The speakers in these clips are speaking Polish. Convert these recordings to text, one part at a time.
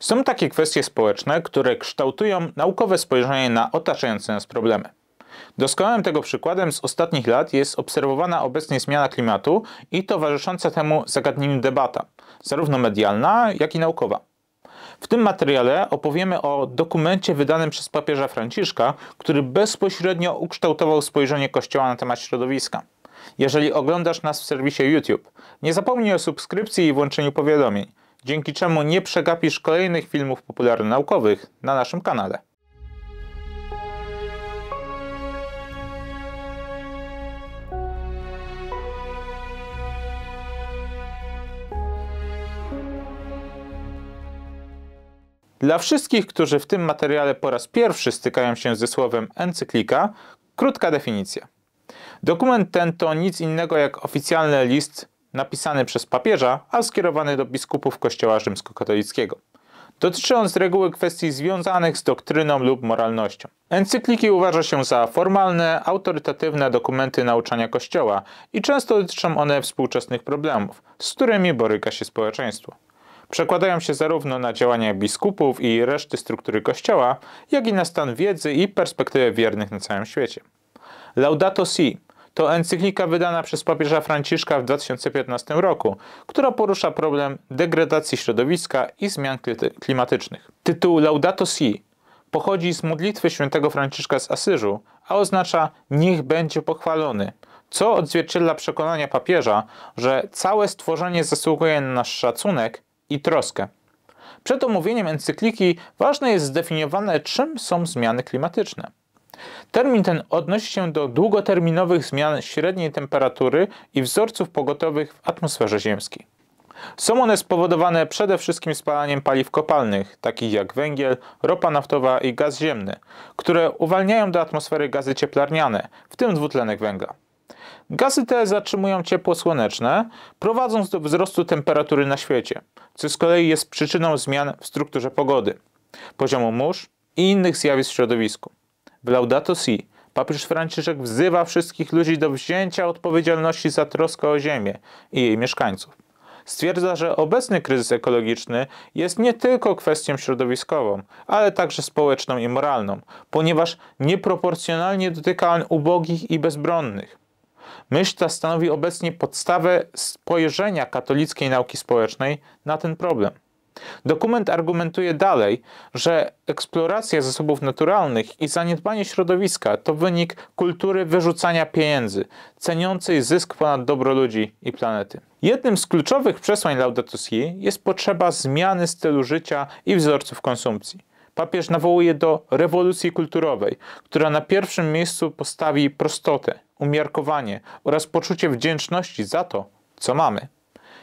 Są takie kwestie społeczne, które kształtują naukowe spojrzenie na otaczające nas problemy. Doskonałym tego przykładem z ostatnich lat jest obserwowana obecnie zmiana klimatu i towarzysząca temu zagadnieniu debata, zarówno medialna, jak i naukowa. W tym materiale opowiemy o dokumencie wydanym przez papieża Franciszka, który bezpośrednio ukształtował spojrzenie Kościoła na temat środowiska. Jeżeli oglądasz nas w serwisie YouTube, nie zapomnij o subskrypcji i włączeniu powiadomień, dzięki czemu nie przegapisz kolejnych filmów popularno-naukowych na naszym kanale. Dla wszystkich, którzy w tym materiale po raz pierwszy stykają się ze słowem encyklika, krótka definicja. Dokument ten to nic innego jak oficjalny list napisany przez papieża, a skierowany do biskupów kościoła rzymskokatolickiego. Dotyczy on z reguły kwestii związanych z doktryną lub moralnością. Encykliki uważa się za formalne, autorytatywne dokumenty nauczania Kościoła i często dotyczą one współczesnych problemów, z którymi boryka się społeczeństwo. Przekładają się zarówno na działania biskupów i reszty struktury Kościoła, jak i na stan wiedzy i perspektywy wiernych na całym świecie. Laudato Si to encyklika wydana przez papieża Franciszka w 2015 roku, która porusza problem degradacji środowiska i zmian klimatycznych. Tytuł Laudato Si pochodzi z modlitwy świętego Franciszka z Asyżu, a oznacza niech będzie pochwalony, co odzwierciedla przekonania papieża, że całe stworzenie zasługuje na nasz szacunek i troskę. Przed omówieniem encykliki ważne jest zdefiniowane, czym są zmiany klimatyczne. Termin ten odnosi się do długoterminowych zmian średniej temperatury i wzorców pogotowych w atmosferze ziemskiej. Są one spowodowane przede wszystkim spalaniem paliw kopalnych, takich jak węgiel, ropa naftowa i gaz ziemny, które uwalniają do atmosfery gazy cieplarniane, w tym dwutlenek węgla. Gazy te zatrzymują ciepło słoneczne, prowadząc do wzrostu temperatury na świecie, co z kolei jest przyczyną zmian w strukturze pogody, poziomu mórz i innych zjawisk w środowisku. W Laudato Si papież Franciszek wzywa wszystkich ludzi do wzięcia odpowiedzialności za troskę o ziemię i jej mieszkańców. Stwierdza, że obecny kryzys ekologiczny jest nie tylko kwestią środowiskową, ale także społeczną i moralną, ponieważ nieproporcjonalnie dotyka on ubogich i bezbronnych. Myśl ta stanowi obecnie podstawę spojrzenia katolickiej nauki społecznej na ten problem. Dokument argumentuje dalej, że eksploracja zasobów naturalnych i zaniedbanie środowiska to wynik kultury wyrzucania pieniędzy, ceniącej zysk ponad dobro ludzi i planety. Jednym z kluczowych przesłań Laudato Si jest potrzeba zmiany stylu życia i wzorców konsumpcji. Papież nawołuje do rewolucji kulturowej, która na pierwszym miejscu postawi prostotę, umiarkowanie oraz poczucie wdzięczności za to, co mamy.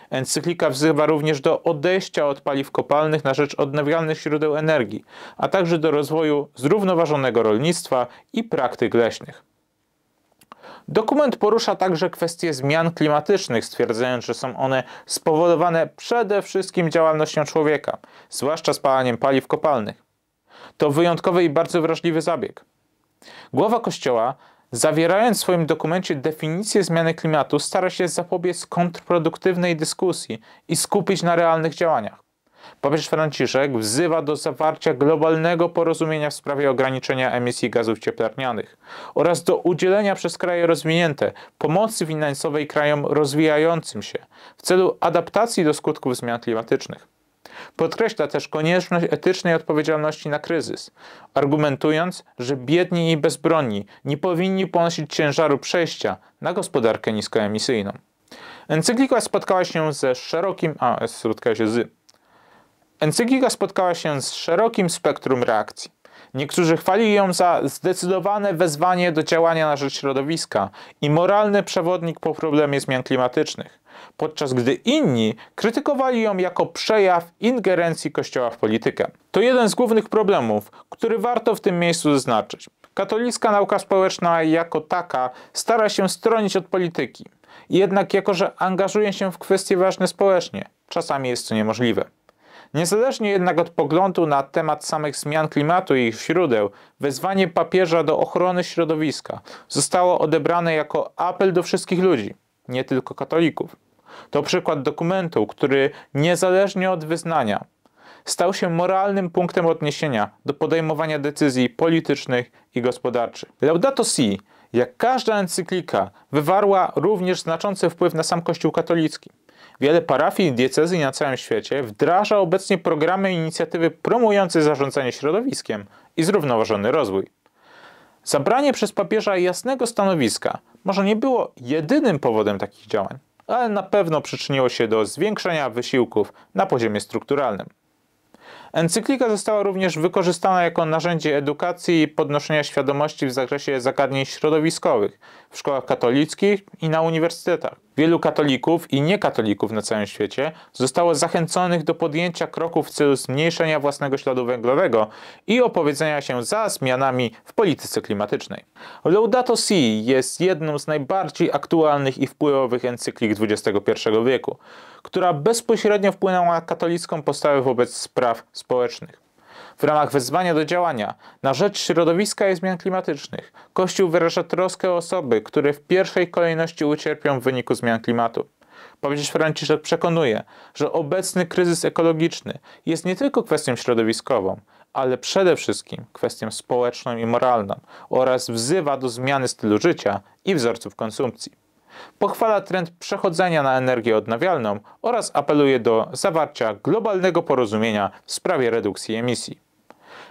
Encyklika wzywa również do odejścia od paliw kopalnych na rzecz odnawialnych źródeł energii, a także do rozwoju zrównoważonego rolnictwa i praktyk leśnych. Dokument porusza także kwestie zmian klimatycznych, stwierdzając, że są one spowodowane przede wszystkim działalnością człowieka, zwłaszcza spalaniem paliw kopalnych. To wyjątkowy i bardzo wrażliwy zabieg. Głowa kościoła zawierając w swoim dokumencie definicję zmiany klimatu, stara się zapobiec kontrproduktywnej dyskusji i skupić na realnych działaniach. Papież Franciszek wzywa do zawarcia globalnego porozumienia w sprawie ograniczenia emisji gazów cieplarnianych oraz do udzielenia przez kraje rozwinięte pomocy finansowej krajom rozwijającym się w celu adaptacji do skutków zmian klimatycznych. Podkreśla też konieczność etycznej odpowiedzialności na kryzys, argumentując, że biedni i bezbronni nie powinni ponosić ciężaru przejścia na gospodarkę niskoemisyjną. Encyklika spotkała się ze szerokim, a spotkała się z. Encyklika spotkała się z szerokim spektrum reakcji. Niektórzy chwalili ją za zdecydowane wezwanie do działania na rzecz środowiska i moralny przewodnik po problemie zmian klimatycznych podczas gdy inni krytykowali ją jako przejaw ingerencji Kościoła w politykę. To jeden z głównych problemów, który warto w tym miejscu zaznaczyć. Katolicka nauka społeczna jako taka stara się stronić od polityki, jednak jako że angażuje się w kwestie ważne społecznie, czasami jest to niemożliwe. Niezależnie jednak od poglądu na temat samych zmian klimatu i ich źródeł, wezwanie papieża do ochrony środowiska zostało odebrane jako apel do wszystkich ludzi, nie tylko katolików. To przykład dokumentu, który niezależnie od wyznania stał się moralnym punktem odniesienia do podejmowania decyzji politycznych i gospodarczych. Laudato Si, jak każda encyklika, wywarła również znaczący wpływ na sam Kościół katolicki. Wiele parafii i diecezji na całym świecie wdraża obecnie programy i inicjatywy promujące zarządzanie środowiskiem i zrównoważony rozwój. Zabranie przez papieża jasnego stanowiska może nie było jedynym powodem takich działań, ale na pewno przyczyniło się do zwiększenia wysiłków na poziomie strukturalnym. Encyklika została również wykorzystana jako narzędzie edukacji i podnoszenia świadomości w zakresie zagadnień środowiskowych w szkołach katolickich i na uniwersytetach wielu katolików i niekatolików na całym świecie zostało zachęconych do podjęcia kroków w celu zmniejszenia własnego śladu węglowego i opowiedzenia się za zmianami w polityce klimatycznej. Laudato Si jest jedną z najbardziej aktualnych i wpływowych encyklik XXI wieku, która bezpośrednio wpłynęła na katolicką postawę wobec spraw społecznych w ramach wezwania do działania na rzecz środowiska i zmian klimatycznych. Kościół wyraża troskę o osoby, które w pierwszej kolejności ucierpią w wyniku zmian klimatu. Powiedzieć Franciszek przekonuje, że obecny kryzys ekologiczny jest nie tylko kwestią środowiskową, ale przede wszystkim kwestią społeczną i moralną oraz wzywa do zmiany stylu życia i wzorców konsumpcji. Pochwala trend przechodzenia na energię odnawialną oraz apeluje do zawarcia globalnego porozumienia w sprawie redukcji emisji.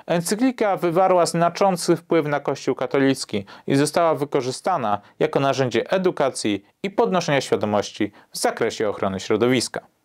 Encyklika wywarła znaczący wpływ na Kościół katolicki i została wykorzystana jako narzędzie edukacji i podnoszenia świadomości w zakresie ochrony środowiska.